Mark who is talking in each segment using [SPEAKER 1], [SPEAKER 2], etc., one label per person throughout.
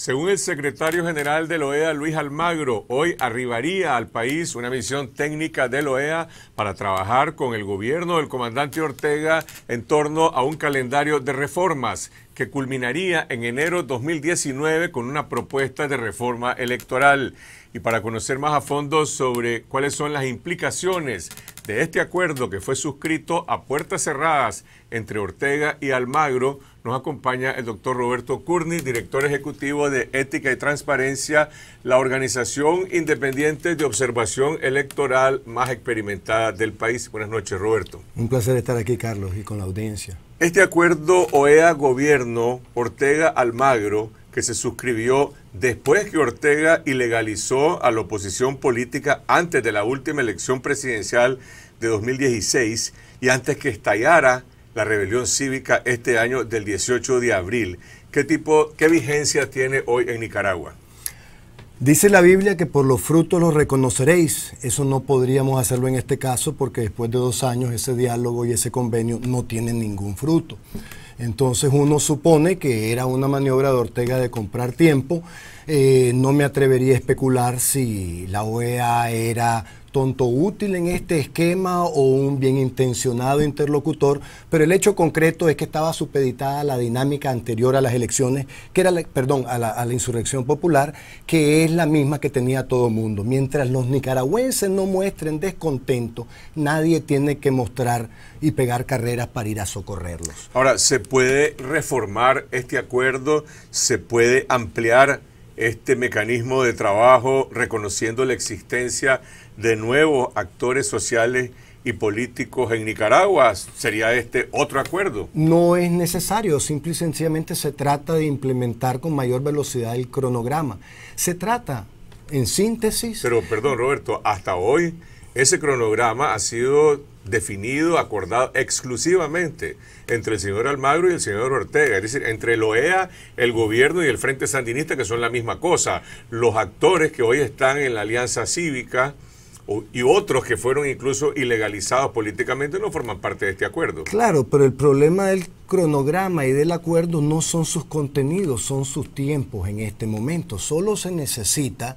[SPEAKER 1] Según el secretario general de la OEA, Luis Almagro, hoy arribaría al país una misión técnica de la OEA para trabajar con el gobierno del comandante Ortega en torno a un calendario de reformas que culminaría en enero 2019 con una propuesta de reforma electoral. Y para conocer más a fondo sobre cuáles son las implicaciones este acuerdo que fue suscrito a puertas cerradas entre Ortega y Almagro, nos acompaña el doctor Roberto Curni, director ejecutivo de Ética y Transparencia, la organización independiente de observación electoral más experimentada del país. Buenas noches, Roberto.
[SPEAKER 2] Un placer estar aquí, Carlos, y con la audiencia.
[SPEAKER 1] Este acuerdo OEA-Gobierno Ortega-Almagro que se suscribió después que Ortega ilegalizó a la oposición política antes de la última elección presidencial de 2016 y antes que estallara la rebelión cívica este año del 18 de abril. ¿Qué tipo, qué vigencia tiene hoy en Nicaragua?
[SPEAKER 2] Dice la Biblia que por los frutos los reconoceréis. Eso no podríamos hacerlo en este caso porque después de dos años ese diálogo y ese convenio no tienen ningún fruto. Entonces uno supone que era una maniobra de Ortega de comprar tiempo. Eh, no me atrevería a especular si la OEA era tonto útil en este esquema o un bien intencionado interlocutor, pero el hecho concreto es que estaba supeditada a la dinámica anterior a las elecciones, que era, la, perdón, a la, a la insurrección popular, que es la misma que tenía todo el mundo. Mientras los nicaragüenses no muestren descontento, nadie tiene que mostrar y pegar carreras para ir a socorrerlos.
[SPEAKER 1] Ahora, ¿se puede reformar este acuerdo? ¿Se puede ampliar? este mecanismo de trabajo reconociendo la existencia de nuevos actores sociales y políticos en Nicaragua? ¿Sería este otro acuerdo?
[SPEAKER 2] No es necesario, simple y sencillamente se trata de implementar con mayor velocidad el cronograma. Se trata, en síntesis...
[SPEAKER 1] Pero perdón Roberto, hasta hoy ese cronograma ha sido definido, acordado exclusivamente entre el señor Almagro y el señor Ortega, es decir, entre el OEA, el gobierno y el Frente Sandinista, que son la misma cosa. Los actores que hoy están en la Alianza Cívica y otros que fueron incluso ilegalizados políticamente no forman parte de este acuerdo.
[SPEAKER 2] Claro, pero el problema del cronograma y del acuerdo no son sus contenidos, son sus tiempos en este momento. Solo se necesita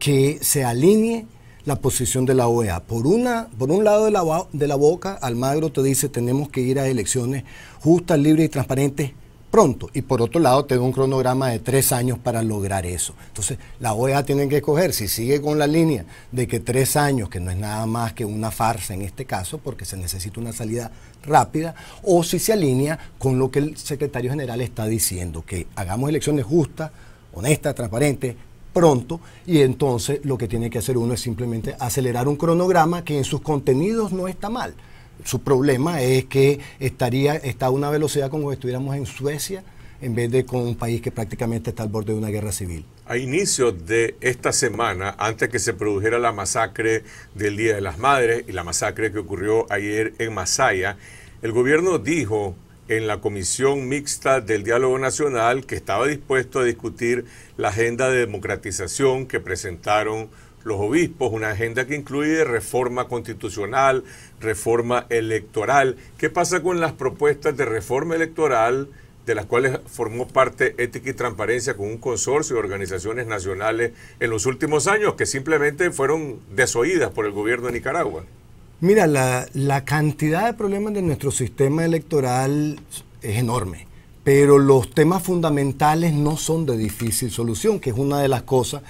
[SPEAKER 2] que se alinee la posición de la OEA. Por, una, por un lado de la, de la boca, Almagro te dice tenemos que ir a elecciones justas, libres y transparentes pronto. Y por otro lado, te da un cronograma de tres años para lograr eso. Entonces, la OEA tiene que escoger si sigue con la línea de que tres años, que no es nada más que una farsa en este caso, porque se necesita una salida rápida, o si se alinea con lo que el secretario general está diciendo, que hagamos elecciones justas, honestas, transparentes, pronto y entonces lo que tiene que hacer uno es simplemente acelerar un cronograma que en sus contenidos no está mal. Su problema es que estaría, está a una velocidad como si estuviéramos en Suecia en vez de con un país que prácticamente está al borde de una guerra civil.
[SPEAKER 1] A inicio de esta semana, antes que se produjera la masacre del Día de las Madres y la masacre que ocurrió ayer en Masaya, el gobierno dijo en la comisión mixta del diálogo nacional que estaba dispuesto a discutir la agenda de democratización que presentaron los obispos, una agenda que incluye reforma constitucional, reforma electoral. ¿Qué pasa con las propuestas de reforma electoral de las cuales formó parte Ética y Transparencia con un consorcio de organizaciones nacionales en los últimos años que simplemente fueron desoídas por el gobierno de Nicaragua?
[SPEAKER 2] Mira, la, cantidad de problemas de nuestro sistema electoral es enorme pero los temas fundamentales no son de difícil solución, que es una de las cosas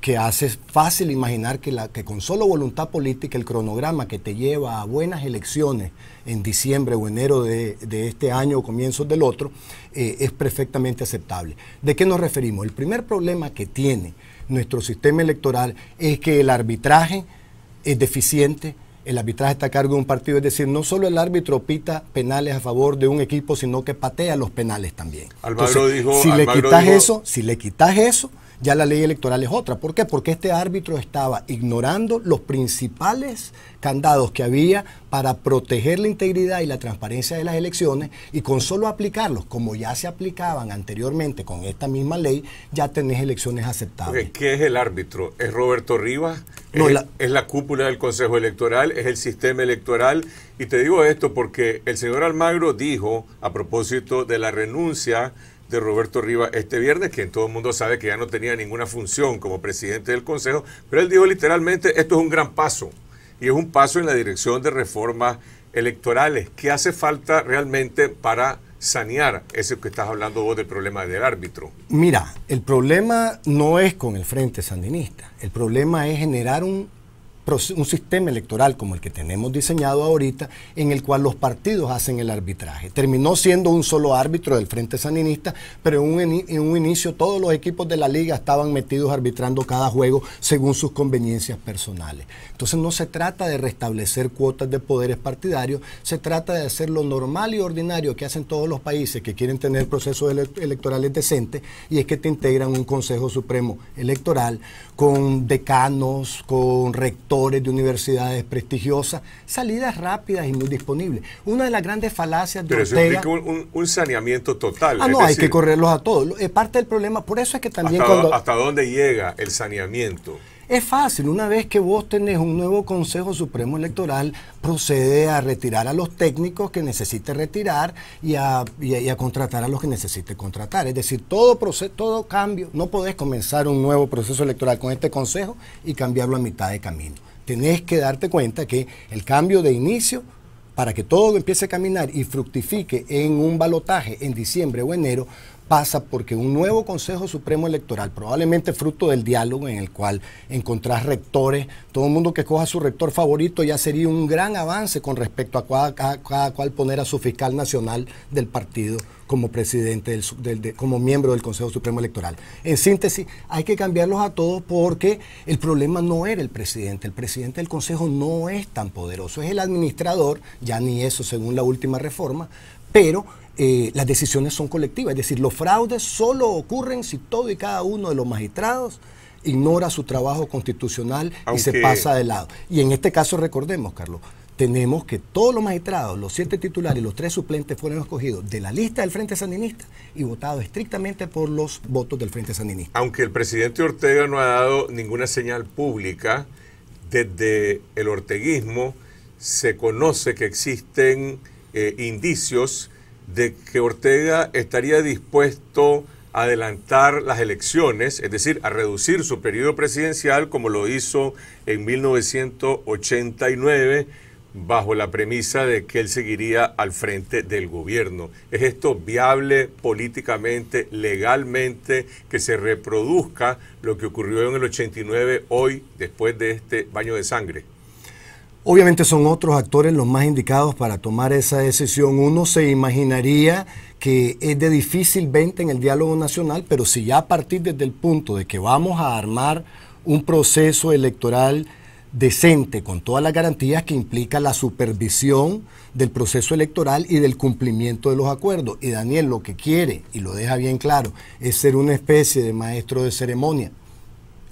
[SPEAKER 2] que hace fácil imaginar que, la, que con solo voluntad política el cronograma que te lleva a buenas elecciones en diciembre o enero de, este año o comienzos del otro eh, es perfectamente aceptable. ¿De qué nos referimos? El primer problema que tiene nuestro sistema electoral es que el arbitraje es deficiente, el arbitraje está a cargo de un partido, es decir, no solo el árbitro pita penales a favor de un equipo, sino que patea los penales también. dijo, si le quitas eso, si le quitas eso, ya la ley electoral es otra. ¿Por qué? Porque este árbitro estaba ignorando los principales candados que había para proteger la integridad y la transparencia de las elecciones y con solo aplicarlos, como ya se aplicaban anteriormente con esta misma ley, ya tenés elecciones aceptables.
[SPEAKER 1] ¿Qué es el árbitro? ¿Es Roberto Rivas? es, la, cúpula del Consejo Electoral, es el sistema electoral. Y te digo esto porque el señor Almagro dijo, a propósito de la renuncia de Roberto Rivas este viernes, que en todo el mundo sabe que ya no tenía ninguna función como presidente del Consejo, pero él dijo literalmente, esto es un gran paso. Y es un paso en la dirección de reformas electorales. que hace falta realmente para sanear ese que estás hablando vos del problema del árbitro?
[SPEAKER 2] Mira, el problema no es con el Frente Sandinista, el problema es generar un un sistema electoral como el que tenemos diseñado ahorita, en el cual los partidos hacen el arbitraje. Terminó siendo un solo árbitro del Frente Saninista, pero en un, inicio todos los equipos de la liga estaban metidos arbitrando cada juego según sus conveniencias personales. Entonces no se trata de restablecer cuotas de poderes partidarios, se trata de hacer lo normal y ordinario que hacen todos los países que quieren tener procesos electorales decentes, y es que te integran un Consejo Supremo Electoral con decanos, con rectores, de universidades prestigiosas, salidas rápidas y muy disponibles. Una de las grandes falacias de Pero eso un,
[SPEAKER 1] saneamiento total. Ah, no, hay que
[SPEAKER 2] correrlos a todos. Es eh, parte del problema. Por eso es que también... ¿Hasta, ¿hasta
[SPEAKER 1] dónde llega el saneamiento?
[SPEAKER 2] Es fácil, una vez que vos tenés un nuevo Consejo Supremo Electoral, procede a retirar a los técnicos que necesite retirar y a, contratar a los que necesite contratar. Es decir, todo, proceso, todo cambio, no podés comenzar un nuevo proceso electoral con este Consejo y cambiarlo a mitad de camino. Tenés que darte cuenta que el cambio de inicio para que todo empiece a caminar y fructifique en un balotaje en diciembre o enero, pasa porque un nuevo Consejo Supremo Electoral, probablemente fruto del diálogo en el cual encontrás rectores, todo el mundo que coja su rector favorito ya sería un gran avance con respecto a cada, cual poner a su fiscal nacional del partido como presidente, del, como miembro del Consejo Supremo Electoral. En síntesis, hay que cambiarlos a todos porque el problema no era el presidente, el presidente del Consejo no es tan poderoso, es el administrador, ya ni eso según la última reforma, pero eh, las decisiones son colectivas, es decir, los fraudes solo ocurren si todo y cada uno de los magistrados ignora su trabajo constitucional y se pasa de lado. Y en este caso recordemos, Carlos, tenemos que todos los magistrados, los siete titulares y los tres suplentes fueron escogidos de la lista del Frente Sandinista y votados estrictamente por los votos del Frente Sandinista.
[SPEAKER 1] Aunque el presidente Ortega no ha dado ninguna señal pública, desde el orteguismo se conoce que existen eh, indicios de que Ortega estaría dispuesto a adelantar las elecciones, es decir, a reducir su periodo presidencial como lo hizo en 1989 bajo la premisa de que él seguiría al frente del gobierno. ¿Es esto viable políticamente, legalmente, que se reproduzca lo que ocurrió en el 89 hoy después de este baño de sangre?
[SPEAKER 2] Obviamente son otros actores los más indicados para tomar esa decisión. Uno se imaginaría que es de difícil venta en el diálogo nacional, pero si ya a partir desde el punto de que vamos a armar un proceso electoral decente, con todas las garantías que implica la supervisión del proceso electoral y del cumplimiento de los acuerdos. Y Daniel lo que quiere, y lo deja bien claro, es ser una especie de maestro de ceremonia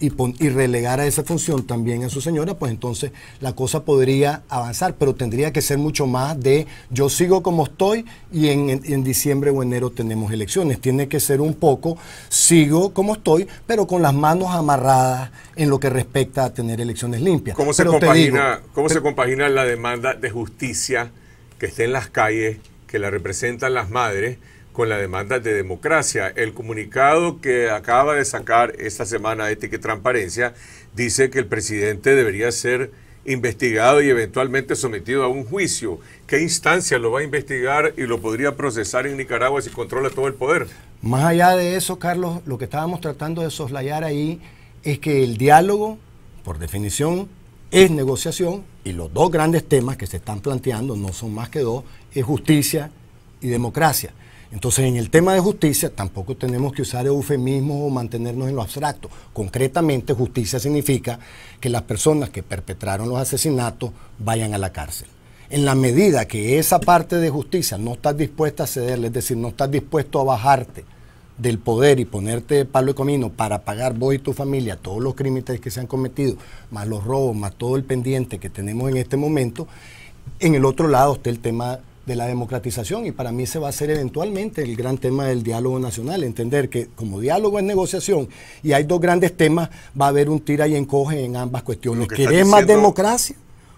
[SPEAKER 2] y, relegar a esa función también a su señora, pues entonces la cosa podría avanzar, pero tendría que ser mucho más de yo sigo como estoy y en, diciembre o enero tenemos elecciones. Tiene que ser un poco, sigo como estoy, pero con las manos amarradas en lo que respecta a tener elecciones limpias. ¿Cómo se, compagina,
[SPEAKER 1] ¿cómo se compagina la demanda de justicia que está en las calles, que la representan las madres? con la demanda de democracia. El comunicado que acaba de sacar esta semana Ética y Transparencia dice que el presidente debería ser investigado y eventualmente sometido a un juicio. ¿Qué instancia lo va a investigar y lo podría procesar en Nicaragua si controla todo el poder?
[SPEAKER 2] Más allá de eso, Carlos, lo que estábamos tratando de soslayar ahí es que el diálogo, por definición, es negociación y los dos grandes temas que se están planteando, no son más que dos, es justicia y democracia. Entonces, en el tema de justicia tampoco tenemos que usar eufemismos o mantenernos en lo abstracto. Concretamente, justicia significa que las personas que perpetraron los asesinatos vayan a la cárcel. En la medida que esa parte de justicia no estás dispuesta a cederle, es decir, no estás dispuesto a bajarte del poder y ponerte de palo y camino para pagar vos y tu familia todos los crímenes que se han cometido, más los robos, más todo el pendiente que tenemos en este momento, en el otro lado está el tema de la democratización y para mí se va a ser eventualmente el gran tema del diálogo nacional, entender que como diálogo es negociación y hay dos grandes temas, va a haber un tira y encoge en ambas cuestiones. Que más democracia?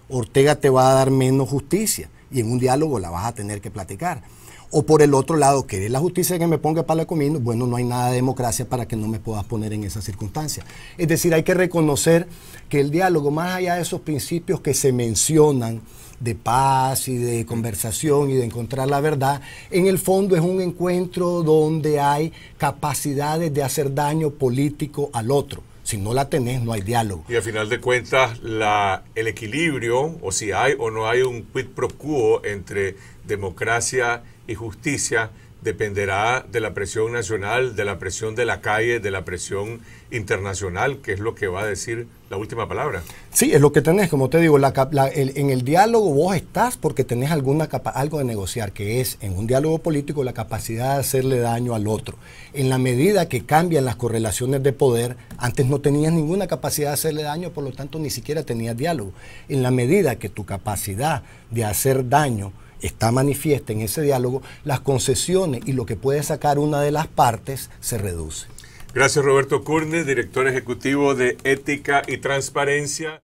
[SPEAKER 2] Ortega te va a dar menos justicia y en un diálogo la vas a tener que platicar. O por el otro lado, que la justicia que me ponga para la comida? bueno, no hay nada de democracia para que no me puedas poner en esa circunstancia. Es decir, hay que reconocer que el diálogo, más allá de esos principios que se mencionan, de paz y de conversación y de encontrar la verdad, en el fondo es un encuentro donde hay capacidades de hacer daño político al otro. Si no la tenés, no hay diálogo.
[SPEAKER 1] Y al final de cuentas, la, el equilibrio, o si hay o no hay un quid pro quo entre democracia y justicia dependerá de la presión nacional, de la presión de la calle, de la presión internacional, que es lo que va a decir la última palabra.
[SPEAKER 2] Sí, es lo que tenés, como te digo, la, en el diálogo vos estás porque tenés alguna algo de negociar, que es en un diálogo político la capacidad de hacerle daño al otro. En la medida que cambian las correlaciones de poder, antes no tenías ninguna capacidad de hacerle daño, por lo tanto ni siquiera tenías diálogo. En la medida que tu capacidad de hacer daño, está manifiesta en ese diálogo, las concesiones y lo que puede sacar una de las partes se reduce.
[SPEAKER 1] Gracias Roberto Curnes, director ejecutivo de Ética y Transparencia.